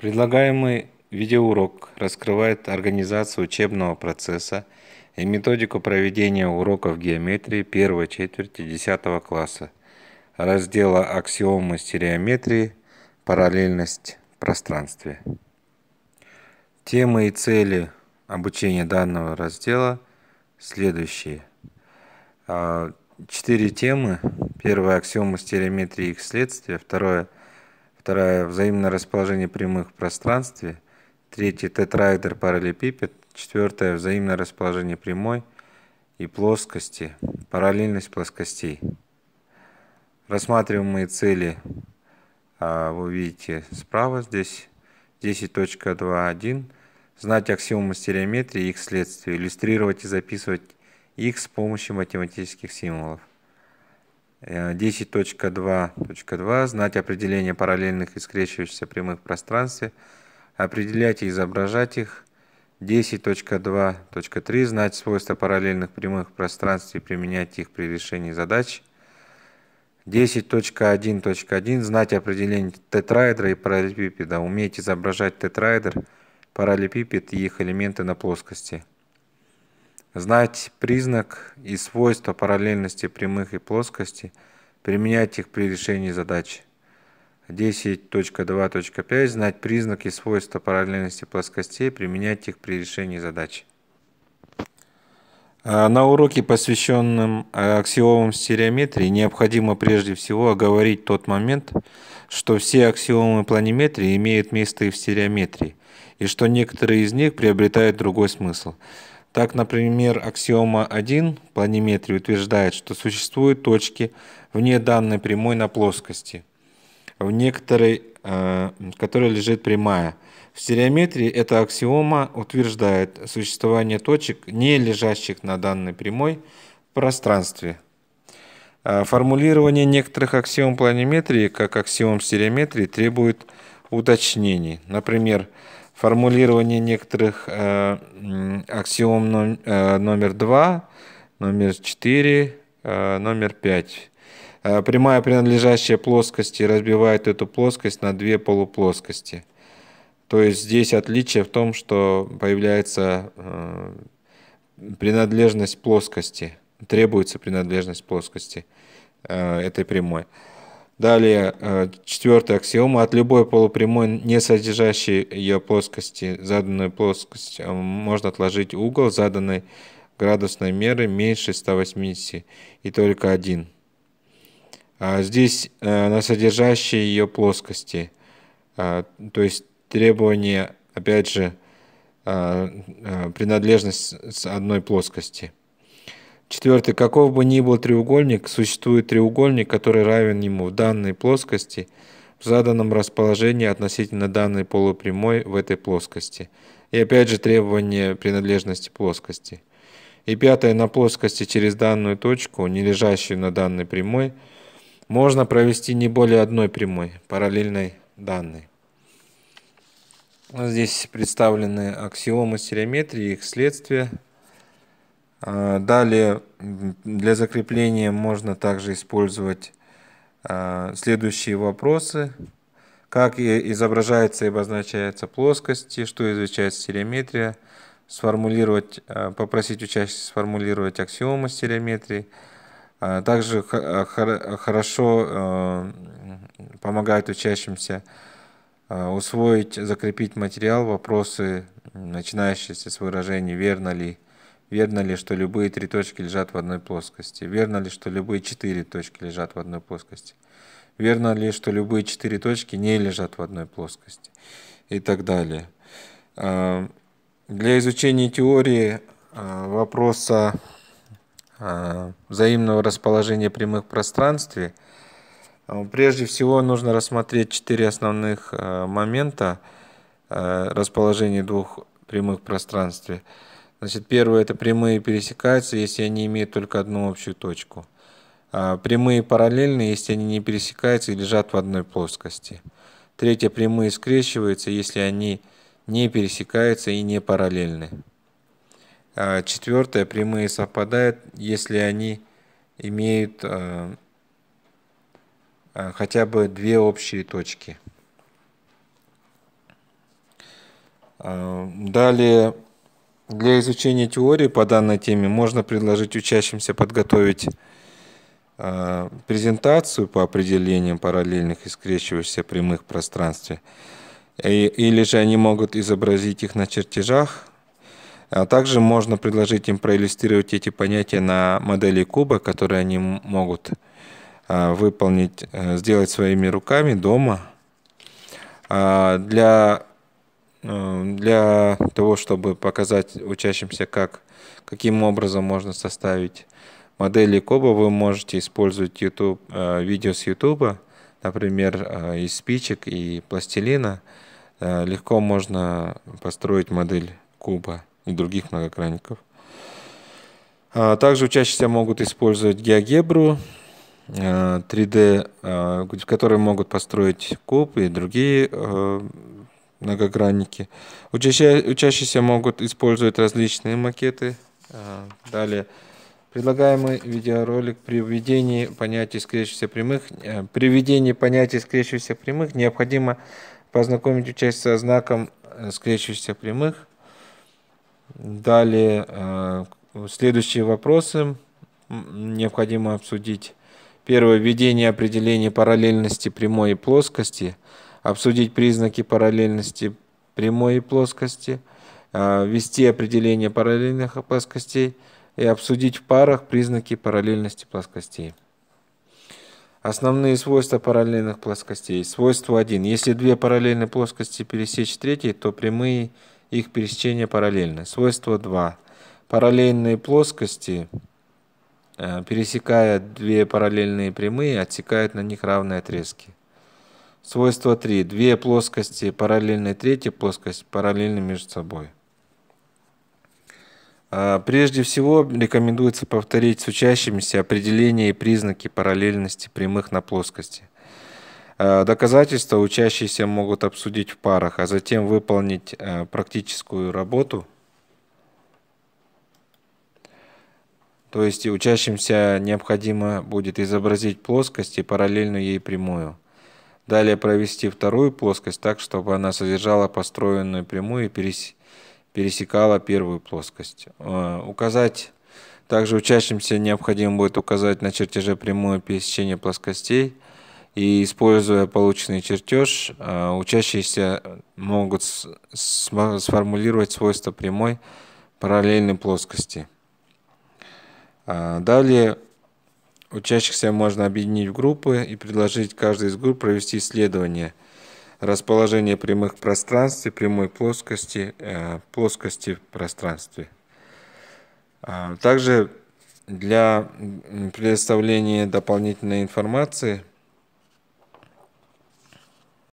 Предлагаемый видеоурок раскрывает организацию учебного процесса и методику проведения уроков геометрии первой четверти 10 класса, раздела «Аксиомы стереометрии. Параллельность в пространстве». Темы и цели обучения данного раздела следующие. А, четыре темы. Первая – аксиома стереометрии и их следствия. Второе – вторая – взаимное расположение прямых в пространстве, третья – тетраэдр параллелепипед, четвертая – взаимное расположение прямой и плоскости, параллельность плоскостей. Рассматриваемые цели а, вы видите справа здесь 10.2.1. Знать аксиомы стереометрии и их следствия, иллюстрировать и записывать их с помощью математических символов. 10.2.2. Э, знать определение параллельных и скрещивающихся прямых в пространстве. Определять и изображать их. 10.2.3. Знать свойства параллельных прямых в пространстве и применять их при решении задач. 10.1.1. Знать определение тетраэдра и параллелепипеда. Уметь изображать тетраэдр, параллелепипед и их элементы на плоскости знать признак и свойства параллельности прямых и плоскости, применять их при решении задачи. 10.2.5. Знать признак и свойства параллельности плоскостей, применять их при решении задачи. А, на уроке, посвященном а, аксиомам стереометрии, необходимо прежде всего оговорить тот момент, что все аксиомы планиметрии имеют место и в стереометрии, и что некоторые из них приобретают другой смысл. Так, например, аксиома 1 планиметрии утверждает, что существуют точки вне данной прямой на плоскости, в некоторой, э, в лежит прямая. В стереометрии эта аксиома утверждает существование точек, не лежащих на данной прямой, в пространстве. Э, формулирование некоторых аксиом планиметрии, как аксиом стереометрии, требует уточнений. Например, формулирование некоторых э, аксиом ном, э, номер 2, номер 4, э, номер 5. Э, прямая, принадлежащая плоскости, разбивает эту плоскость на две полуплоскости. То есть здесь отличие в том, что появляется э, принадлежность плоскости, требуется принадлежность плоскости э, этой прямой. Далее, э, четвертая аксиома. От любой полупрямой, не содержащей ее плоскости, заданную плоскость, можно отложить угол заданной градусной меры меньше 180 и только один. А здесь э, на содержащей ее плоскости. Э, то есть требование, опять же, принадлежность с одной плоскости – Четвертый, каков бы ни был треугольник, существует треугольник, который равен ему в данной плоскости, в заданном расположении относительно данной полупрямой в этой плоскости. И опять же требование принадлежности плоскости. И пятое, на плоскости через данную точку, не лежащую на данной прямой, можно провести не более одной прямой, параллельной данной. Здесь представлены аксиомы стереометрии, их следствия. А, далее для закрепления можно также использовать а, следующие вопросы. Как изображается и обозначается плоскости, что изучает стереометрия, сформулировать, а, попросить учащихся сформулировать аксиомы стереометрии. Также хорошо помогает учащимся усвоить, закрепить материал, вопросы, начинающиеся с выражения «верно ли?», Верно ли, что любые три точки лежат в одной плоскости? Верно ли, что любые четыре точки лежат в одной плоскости? Верно ли, что любые четыре точки не лежат в одной плоскости? И так далее. А, для изучения теории а, вопроса а, взаимного расположения прямых в пространстве прежде всего нужно рассмотреть четыре основных момента расположения двух прямых в пространстве – Значит, первое – это прямые пересекаются, если они имеют только одну общую точку. А прямые параллельны, если они не пересекаются и лежат в одной плоскости. Третье – прямые скрещиваются, если они не пересекаются и не параллельны. А четвертое – прямые совпадают, если они имеют а, а, хотя бы две общие точки. Далее для изучения теории по данной теме можно предложить учащимся подготовить э, презентацию по определениям параллельных и скрещивающихся прямых пространств. Или же они могут изобразить их на чертежах. А также можно предложить им проиллюстрировать эти понятия на модели куба, которые они могут э, выполнить, э, сделать своими руками дома. А для Э, для того, чтобы показать учащимся, как, каким образом можно составить модели Коба, вы можете использовать YouTube, э, видео с YouTube, например, э, из спичек и пластилина. Легко можно построить модель куба и других многогранников. А, также учащиеся могут использовать геогебру, 3D, в которой могут построить куб и другие многогранники. учащиеся могут использовать различные макеты. А, далее. Предлагаемый видеоролик при введении понятий скрещивающихся прямых. Э, при введении понятий скрещивающихся прямых необходимо познакомить учащихся со знаком э, скрещивающихся прямых. Далее э, следующие вопросы необходимо обсудить. Первое. Введение определения параллельности прямой и плоскости – обсудить признаки параллельности прямой и плоскости, а, ввести определение параллельных плоскостей и обсудить в парах признаки параллельности плоскостей. Основные свойства параллельных плоскостей. Свойство 1. Если две параллельные плоскости пересечь третьей, то прямые их пересечения параллельны. Свойство 2. Параллельные плоскости, а, пересекая две параллельные прямые, отсекают на них равные отрезки. Свойство 3. Две плоскости параллельны третьей плоскости, параллельны между собой. А, прежде всего, рекомендуется повторить с учащимися определения и признаки параллельности прямых на плоскости. А, доказательства учащиеся могут обсудить в парах, а затем выполнить а, практическую работу. То есть учащимся необходимо будет изобразить плоскость и параллельную ей прямую – Далее провести вторую плоскость так, чтобы она содержала построенную прямую и пересекала первую плоскость. Э, указать также учащимся необходимо будет указать на чертеже прямое пересечение плоскостей, и используя полученный чертеж, э, учащиеся могут сформулировать свойства прямой параллельной плоскости. Э, далее Учащихся можно объединить в группы и предложить каждой из групп провести исследование расположения прямых в пространстве, прямой плоскости, э, плоскости в пространстве. А, также для предоставления дополнительной информации